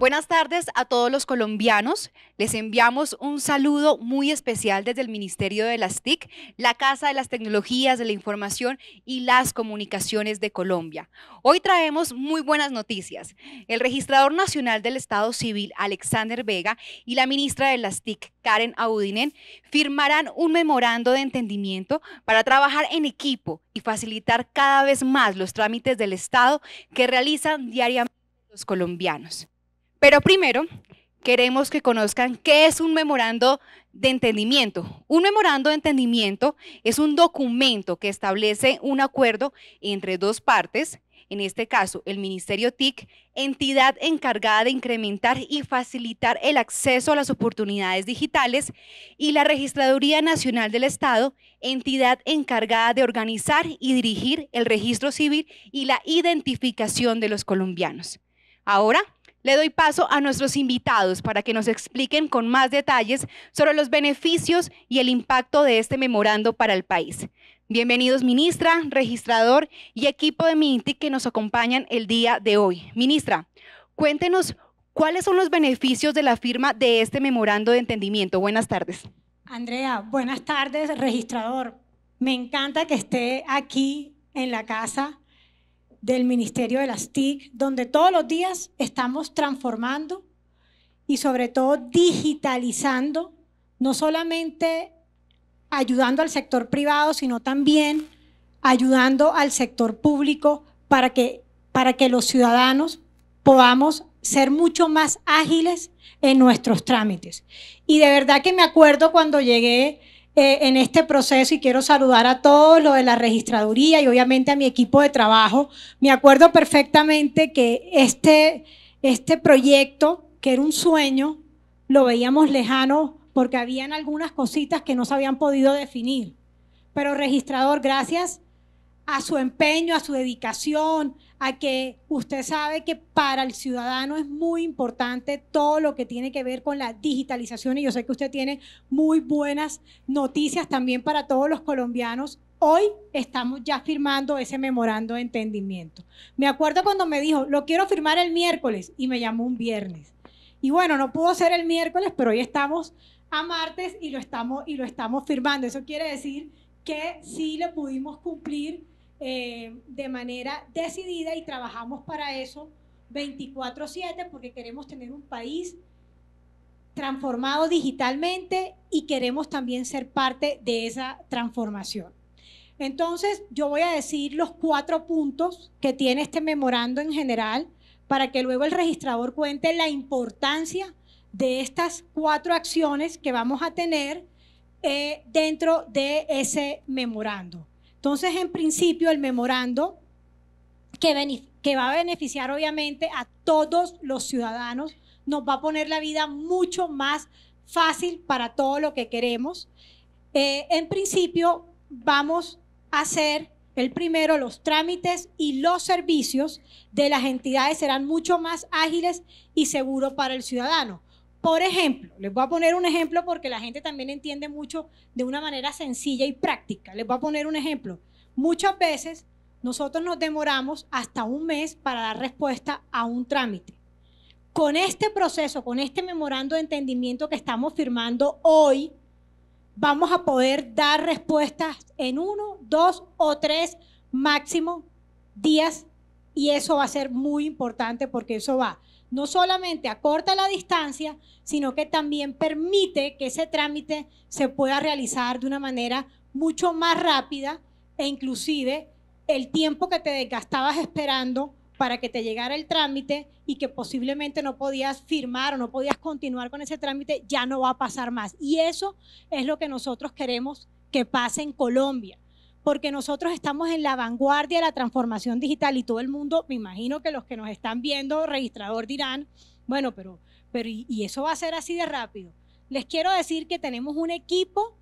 Buenas tardes a todos los colombianos. Les enviamos un saludo muy especial desde el Ministerio de las TIC, la Casa de las Tecnologías de la Información y las Comunicaciones de Colombia. Hoy traemos muy buenas noticias. El Registrador Nacional del Estado Civil, Alexander Vega, y la ministra de las TIC, Karen Audinen, firmarán un memorando de entendimiento para trabajar en equipo y facilitar cada vez más los trámites del Estado que realizan diariamente los colombianos. Pero primero, queremos que conozcan qué es un memorando de entendimiento. Un memorando de entendimiento es un documento que establece un acuerdo entre dos partes, en este caso el Ministerio TIC, entidad encargada de incrementar y facilitar el acceso a las oportunidades digitales, y la Registraduría Nacional del Estado, entidad encargada de organizar y dirigir el registro civil y la identificación de los colombianos. Ahora le doy paso a nuestros invitados para que nos expliquen con más detalles sobre los beneficios y el impacto de este memorando para el país. Bienvenidos, ministra, registrador y equipo de MINTIC que nos acompañan el día de hoy. Ministra, cuéntenos cuáles son los beneficios de la firma de este memorando de entendimiento. Buenas tardes. Andrea, buenas tardes, registrador. Me encanta que esté aquí en la casa del Ministerio de las TIC, donde todos los días estamos transformando y sobre todo digitalizando, no solamente ayudando al sector privado, sino también ayudando al sector público para que, para que los ciudadanos podamos ser mucho más ágiles en nuestros trámites. Y de verdad que me acuerdo cuando llegué eh, en este proceso y quiero saludar a todos los de la registraduría y obviamente a mi equipo de trabajo. Me acuerdo perfectamente que este, este proyecto, que era un sueño, lo veíamos lejano porque habían algunas cositas que no se habían podido definir. Pero registrador, gracias a su empeño, a su dedicación, a que usted sabe que para el ciudadano es muy importante todo lo que tiene que ver con la digitalización y yo sé que usted tiene muy buenas noticias también para todos los colombianos. Hoy estamos ya firmando ese memorando de entendimiento. Me acuerdo cuando me dijo, lo quiero firmar el miércoles y me llamó un viernes. Y bueno, no pudo ser el miércoles, pero hoy estamos a martes y lo estamos, y lo estamos firmando. Eso quiere decir que sí le pudimos cumplir eh, de manera decidida y trabajamos para eso 24/7 porque queremos tener un país transformado digitalmente y queremos también ser parte de esa transformación. Entonces, yo voy a decir los cuatro puntos que tiene este memorando en general para que luego el registrador cuente la importancia de estas cuatro acciones que vamos a tener eh, dentro de ese memorando. Entonces, en principio, el memorando que, va a beneficiar obviamente a todos los ciudadanos, nos va a poner la vida mucho más fácil para todo lo que queremos. Eh, en principio, vamos a hacer el primero, los trámites y los servicios de las entidades serán mucho más ágiles y seguros para el ciudadano. Por ejemplo, les voy a poner un ejemplo porque la gente también entiende mucho de una manera sencilla y práctica. Les voy a poner un ejemplo. Muchas veces nosotros nos demoramos hasta un mes para dar respuesta a un trámite. Con este proceso, con este memorando de entendimiento que estamos firmando hoy, vamos a poder dar respuestas en uno, dos o tres máximo días y eso va a ser muy importante porque eso va no solamente acorta la distancia, sino que también permite que ese trámite se pueda realizar de una manera mucho más rápida e inclusive el tiempo que te desgastabas esperando para que te llegara el trámite y que posiblemente no podías firmar o no podías continuar con ese trámite, ya no va a pasar más. Y eso es lo que nosotros queremos que pase en Colombia porque nosotros estamos en la vanguardia de la transformación digital y todo el mundo, me imagino que los que nos están viendo, registrador, dirán, bueno, pero, pero y, eso va a ser así de rápido. Les quiero decir que tenemos un equipo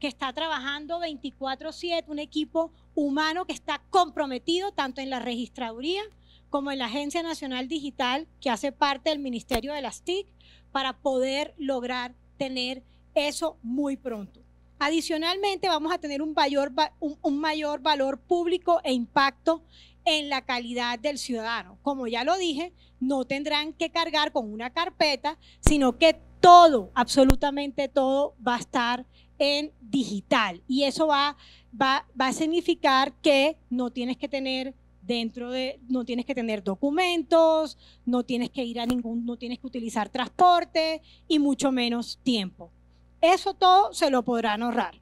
que está trabajando 24/7, un equipo humano que está comprometido tanto en la registraduría como en la Agencia Nacional Digital, que hace parte del Ministerio de las TIC, para poder lograr tener eso muy pronto. Adicionalmente, vamos a tener un mayor, un, mayor valor público e impacto en la calidad del ciudadano. Como ya lo dije, no tendrán que cargar con una carpeta, sino que todo, absolutamente todo, va a estar en digital. Y eso va, va, va a significar que no tienes que tener dentro de, no tienes que tener documentos, no tienes que ir a ningún, no tienes que utilizar transporte y mucho menos tiempo. Eso todo se lo podrán ahorrar.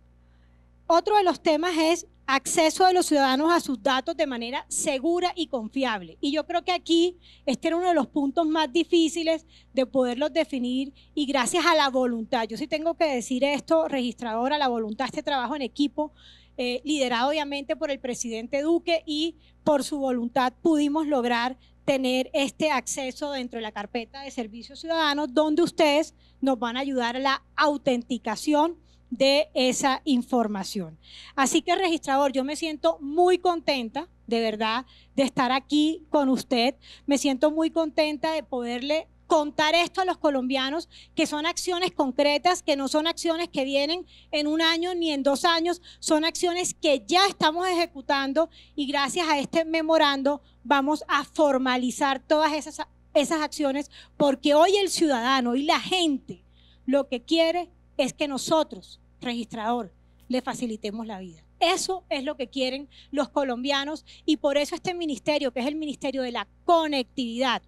Otro de los temas es acceso de los ciudadanos a sus datos de manera segura y confiable. Y yo creo que aquí este era uno de los puntos más difíciles de poderlos definir y gracias a la voluntad. Yo sí tengo que decir esto, registradora, la voluntad, este trabajo en equipo, eh, liderado obviamente por el presidente Duque y por su voluntad pudimos lograr tener este acceso dentro de la carpeta de servicios ciudadanos, donde ustedes nos van a ayudar a la autenticación de esa información. Así que, registrador, yo me siento muy contenta, de verdad, de estar aquí con usted. Me siento muy contenta de poderle contar esto a los colombianos, que son acciones concretas, que no son acciones que vienen en un año ni en dos años, son acciones que ya estamos ejecutando y gracias a este memorando vamos a formalizar todas esas, esas acciones porque hoy el ciudadano y la gente lo que quiere es que nosotros, registrador, le facilitemos la vida. Eso es lo que quieren los colombianos y por eso este ministerio, que es el Ministerio de la Conectividad,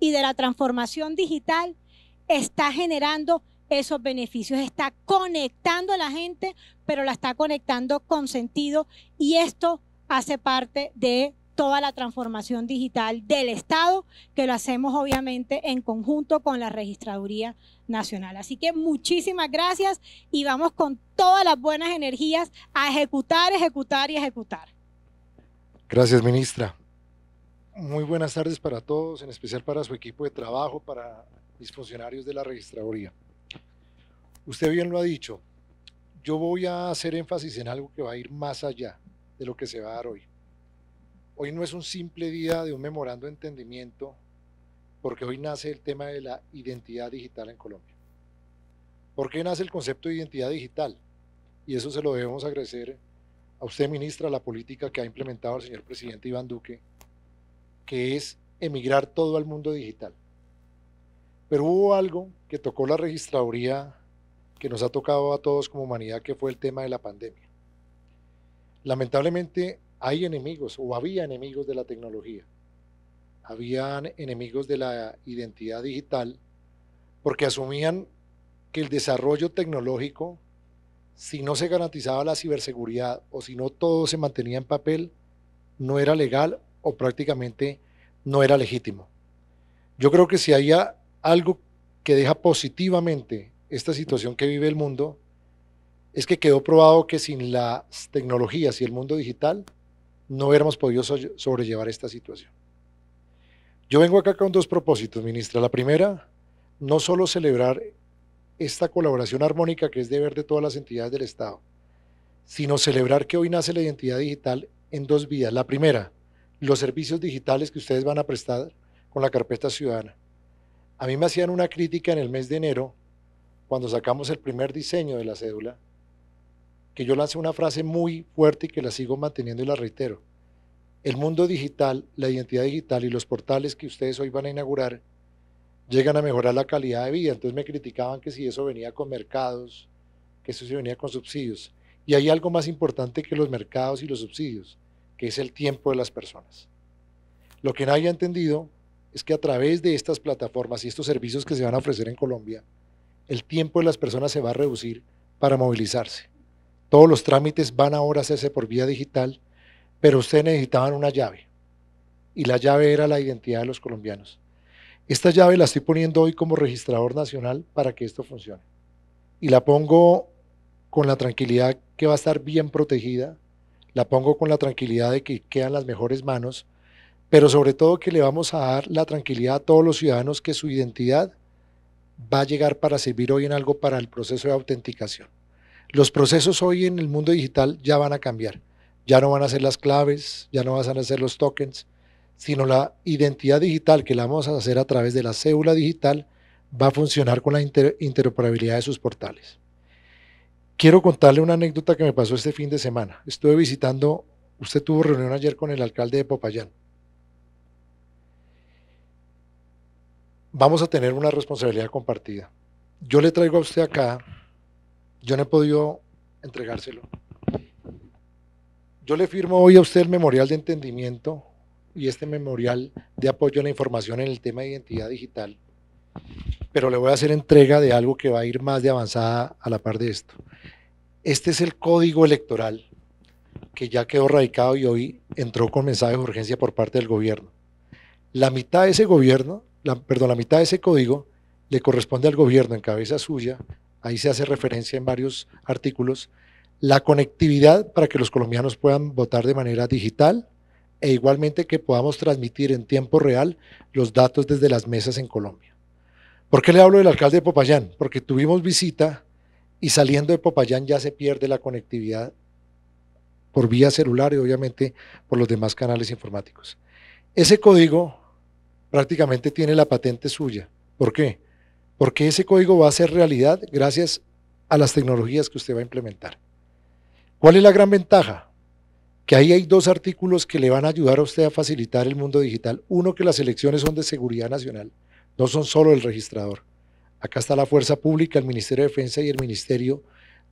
y de la transformación digital está generando esos beneficios, está conectando a la gente, pero la está conectando con sentido y esto hace parte de toda la transformación digital del Estado, que lo hacemos obviamente en conjunto con la Registraduría Nacional. Así que muchísimas gracias y vamos con todas las buenas energías a ejecutar, ejecutar y ejecutar. Gracias, ministra. Muy buenas tardes para todos, en especial para su equipo de trabajo, para mis funcionarios de la registraduría. Usted bien lo ha dicho, yo voy a hacer énfasis en algo que va a ir más allá de lo que se va a dar hoy. Hoy no es un simple día de un memorando de entendimiento, porque hoy nace el tema de la identidad digital en Colombia. ¿Por qué nace el concepto de identidad digital? Y eso se lo debemos agradecer a usted, ministra, la política que ha implementado el señor presidente Iván Duque que es emigrar todo al mundo digital. Pero hubo algo que tocó la registraduría que nos ha tocado a todos como humanidad, que fue el tema de la pandemia. Lamentablemente hay enemigos o había enemigos de la tecnología. Habían enemigos de la identidad digital porque asumían que el desarrollo tecnológico, si no se garantizaba la ciberseguridad o si no todo se mantenía en papel, no era legal o prácticamente no era legítimo. Yo creo que si hay algo que deja positivamente esta situación que vive el mundo, es que quedó probado que sin las tecnologías y el mundo digital no hubiéramos podido sobrellevar esta situación. Yo vengo acá con dos propósitos, ministra. La primera, no solo celebrar esta colaboración armónica que es deber de todas las entidades del Estado, sino celebrar que hoy nace la identidad digital en dos vías. La primera, los servicios digitales que ustedes van a prestar con la carpeta ciudadana. A mí me hacían una crítica en el mes de enero, cuando sacamos el primer diseño de la cédula, que yo lancé una frase muy fuerte y que la sigo manteniendo y la reitero. El mundo digital, la identidad digital y los portales que ustedes hoy van a inaugurar llegan a mejorar la calidad de vida. Entonces me criticaban que si eso venía con mercados, que eso se venía con subsidios. Y hay algo más importante que los mercados y los subsidios es el tiempo de las personas. Lo que nadie ha entendido es que a través de estas plataformas y estos servicios que se van a ofrecer en Colombia, el tiempo de las personas se va a reducir para movilizarse. Todos los trámites van ahora a hacerse por vía digital, pero ustedes necesitaban una llave. Y la llave era la identidad de los colombianos. Esta llave la estoy poniendo hoy como registrador nacional para que esto funcione. Y la pongo con la tranquilidad que va a estar bien protegida, la pongo con la tranquilidad de que quedan las mejores manos, pero sobre todo que le vamos a dar la tranquilidad a todos los ciudadanos que su identidad va a llegar para servir hoy en algo para el proceso de autenticación. Los procesos hoy en el mundo digital ya van a cambiar, ya no van a ser las claves, ya no van a ser los tokens, sino la identidad digital que la vamos a hacer a través de la cédula digital va a funcionar con la interoperabilidad de sus portales. Quiero contarle una anécdota que me pasó este fin de semana. Estuve visitando, usted tuvo reunión ayer con el alcalde de Popayán. Vamos a tener una responsabilidad compartida. Yo le traigo a usted acá, yo no he podido entregárselo. Yo le firmo hoy a usted el memorial de entendimiento y este memorial de apoyo a la información en el tema de identidad digital, pero le voy a hacer entrega de algo que va a ir más de avanzada a la par de esto. Este es el código electoral que ya quedó radicado y hoy entró con mensaje de urgencia por parte del gobierno. La mitad de ese gobierno, la, perdón, la mitad de ese código le corresponde al gobierno en cabeza suya, ahí se hace referencia en varios artículos, la conectividad para que los colombianos puedan votar de manera digital e igualmente que podamos transmitir en tiempo real los datos desde las mesas en Colombia. ¿Por qué le hablo del alcalde de Popayán? Porque tuvimos visita y saliendo de Popayán ya se pierde la conectividad por vía celular y obviamente por los demás canales informáticos. Ese código prácticamente tiene la patente suya. ¿Por qué? Porque ese código va a ser realidad gracias a las tecnologías que usted va a implementar. ¿Cuál es la gran ventaja? Que ahí hay dos artículos que le van a ayudar a usted a facilitar el mundo digital. Uno, que las elecciones son de seguridad nacional, no son solo el registrador. Acá está la Fuerza Pública, el Ministerio de Defensa y el Ministerio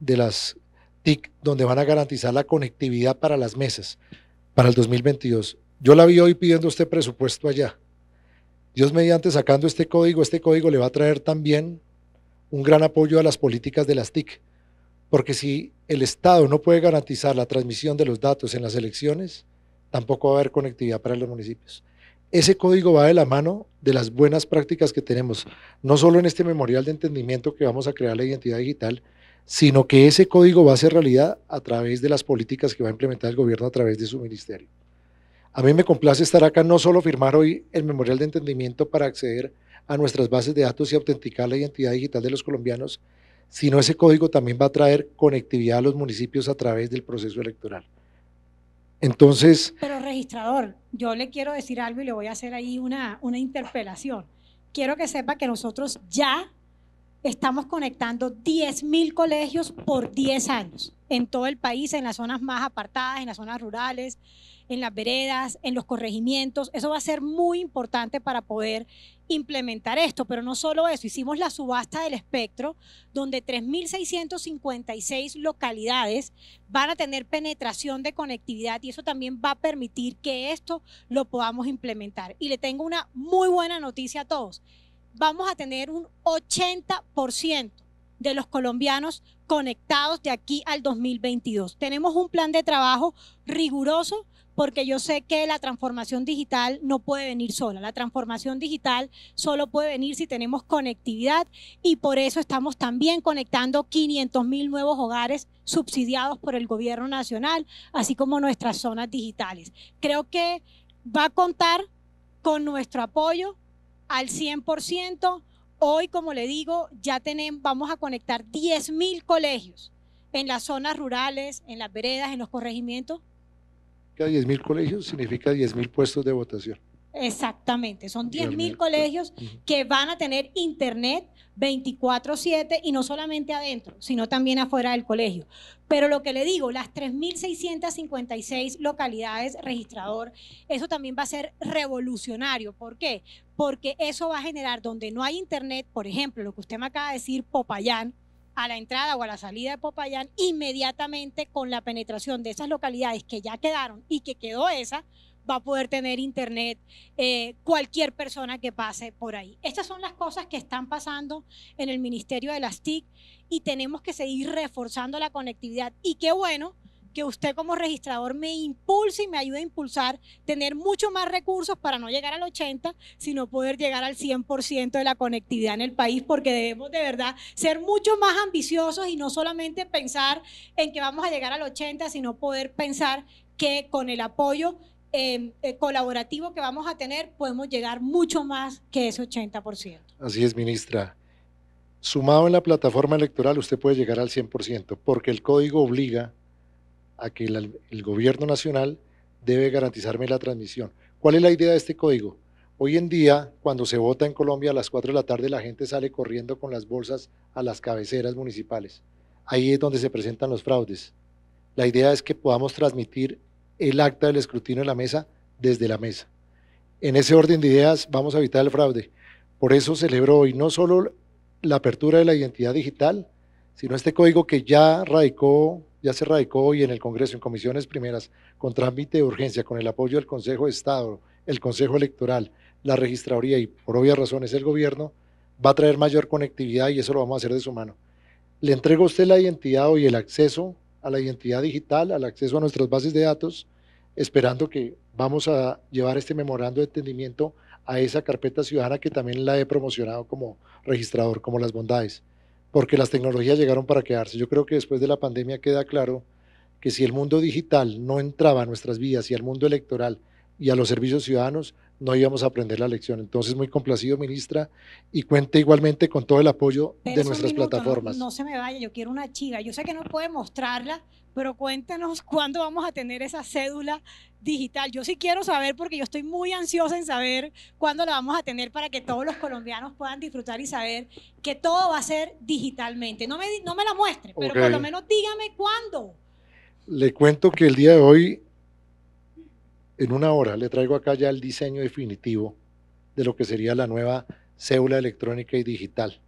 de las TIC, donde van a garantizar la conectividad para las mesas para el 2022. Yo la vi hoy pidiendo este presupuesto allá. Dios mediante sacando este código, este código le va a traer también un gran apoyo a las políticas de las TIC, porque si el Estado no puede garantizar la transmisión de los datos en las elecciones, tampoco va a haber conectividad para los municipios ese código va de la mano de las buenas prácticas que tenemos, no solo en este memorial de entendimiento que vamos a crear la identidad digital, sino que ese código va a ser realidad a través de las políticas que va a implementar el gobierno a través de su ministerio. A mí me complace estar acá, no solo firmar hoy el memorial de entendimiento para acceder a nuestras bases de datos y autenticar la identidad digital de los colombianos, sino ese código también va a traer conectividad a los municipios a través del proceso electoral. Entonces... Pero registrador, yo le quiero decir algo y le voy a hacer ahí una, una interpelación. Quiero que sepa que nosotros ya estamos conectando 10.000 colegios por 10 años en todo el país, en las zonas más apartadas, en las zonas rurales, en las veredas, en los corregimientos. Eso va a ser muy importante para poder implementar esto, pero no solo eso, hicimos la subasta del espectro, donde 3.656 localidades van a tener penetración de conectividad y eso también va a permitir que esto lo podamos implementar. Y le tengo una muy buena noticia a todos, vamos a tener un 80% de los colombianos conectados de aquí al 2022. Tenemos un plan de trabajo riguroso porque yo sé que la transformación digital no puede venir sola. La transformación digital solo puede venir si tenemos conectividad y por eso estamos también conectando 500 mil nuevos hogares subsidiados por el gobierno nacional, así como nuestras zonas digitales. Creo que va a contar con nuestro apoyo al 100%. Hoy, como le digo, ya tenemos, vamos a conectar 10 mil colegios en las zonas rurales, en las veredas, en los corregimientos, significa 10.000 colegios, significa 10.000 puestos de votación. Exactamente, son 10.000 colegios que van a tener internet 24/7 y no solamente adentro, sino también afuera del colegio. Pero lo que le digo, las 3.656 localidades registrador, eso también va a ser revolucionario. ¿Por qué? Porque eso va a generar donde no hay internet, por ejemplo, lo que usted me acaba de decir, Popayán, a la entrada o a la salida de Popayán, inmediatamente con la penetración de esas localidades que ya quedaron y que quedó esa, va a poder tener internet eh, cualquier persona que pase por ahí. Estas son las cosas que están pasando en el Ministerio de las TIC y tenemos que seguir reforzando la conectividad. Y qué bueno que usted como registrador me impulse y me ayude a impulsar, tener mucho más recursos para no llegar al 80, sino poder llegar al 100% de la conectividad en el país, porque debemos de verdad ser mucho más ambiciosos y no solamente pensar en que vamos a llegar al 80, sino poder pensar que con el apoyo em, eh, colaborativo que vamos a tener, podemos llegar mucho más que ese 80%. Así es, ministra. Sumado en la plataforma electoral, usted puede llegar al 100%, porque el código obliga a que el, gobierno nacional debe garantizarme la transmisión. ¿Cuál es la idea de este código? Hoy en día, cuando se vota en Colombia a las 4 de la tarde, la gente sale corriendo con las bolsas a las cabeceras municipales. Ahí es donde se presentan los fraudes. La idea es que podamos transmitir el acta del escrutinio en la mesa desde la mesa. En ese orden de ideas vamos a evitar el fraude. Por eso celebro hoy no solo la apertura de la identidad digital, sino este código que ya radicó ya se radicó hoy en el Congreso en comisiones primeras con trámite de urgencia, con el apoyo del Consejo de Estado, el Consejo Electoral, la Registraduría y por obvias razones el Gobierno, va a traer mayor conectividad y eso lo vamos a hacer de su mano. Le entrego a usted la identidad hoy, el acceso a la identidad digital, al acceso a nuestras bases de datos, esperando que vamos a llevar este memorando de entendimiento a esa carpeta ciudadana que también la he promocionado como registrador, como las bondades porque las tecnologías llegaron para quedarse. Yo creo que después de la pandemia queda claro que si el mundo digital no entraba a nuestras vidas y al mundo electoral y a los servicios ciudadanos, no íbamos a aprender la lección. Entonces, muy complacido, ministra, y cuente igualmente con todo el apoyo de nuestras plataformas. No, se me vaya, yo quiero una chica. Yo sé que no puede mostrarla, pero cuéntenos cuándo vamos a tener esa cédula digital. Yo sí quiero saber porque yo estoy muy ansiosa en saber cuándo la vamos a tener para que todos los colombianos puedan disfrutar y saber que todo va a ser digitalmente. No me, no me la muestre, pero por lo menos dígame cuándo. Le cuento que el día de hoy en una hora le traigo acá ya el diseño definitivo de lo que sería la nueva célula electrónica y digital.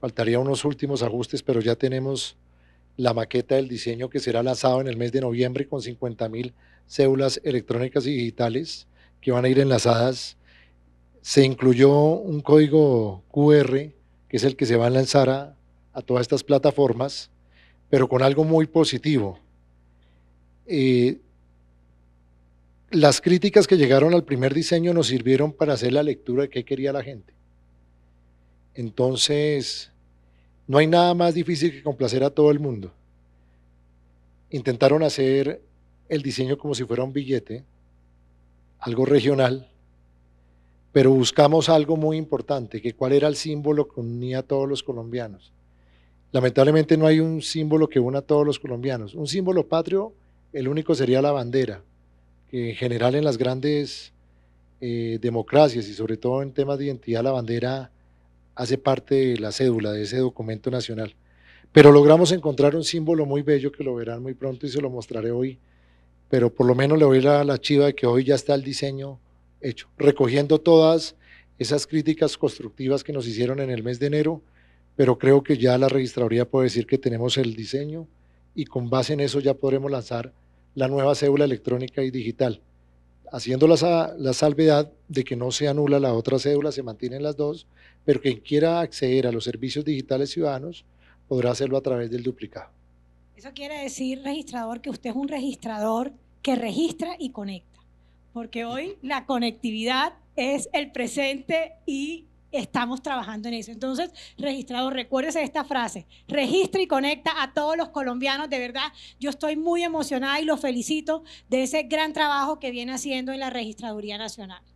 Faltaría unos últimos ajustes, pero ya tenemos la maqueta del diseño que será lanzado en el mes de noviembre con 50.000 células electrónicas y digitales que van a ir enlazadas. Se incluyó un código QR, que es el que se va a lanzar a, todas estas plataformas, pero con algo muy positivo. Eh, las críticas que llegaron al primer diseño nos sirvieron para hacer la lectura de qué quería la gente. Entonces, no hay nada más difícil que complacer a todo el mundo. Intentaron hacer el diseño como si fuera un billete, algo regional, pero buscamos algo muy importante, que cuál era el símbolo que unía a todos los colombianos. Lamentablemente no hay un símbolo que una a todos los colombianos. Un símbolo patrio, el único sería la bandera, que en general en las grandes eh, democracias y sobre todo en temas de identidad la bandera hace parte de la cédula, de ese documento nacional. Pero logramos encontrar un símbolo muy bello que lo verán muy pronto y se lo mostraré hoy, pero por lo menos le doy la, la chiva de que hoy ya está el diseño hecho, recogiendo todas esas críticas constructivas que nos hicieron en el mes de enero, pero creo que ya la registraduría puede decir que tenemos el diseño y con base en eso ya podremos lanzar la nueva cédula electrónica y digital, haciendo la, la salvedad de que no se anula la otra cédula, se mantienen las dos, pero quien quiera acceder a los servicios digitales ciudadanos podrá hacerlo a través del duplicado. Eso quiere decir, registrador, que usted es un registrador que registra y conecta, porque hoy la conectividad es el presente y estamos trabajando en eso. Entonces, registrado, recuérdese esta frase, registra y conecta a todos los colombianos, de verdad, yo estoy muy emocionada y los felicito de ese gran trabajo que viene haciendo en la Registraduría Nacional.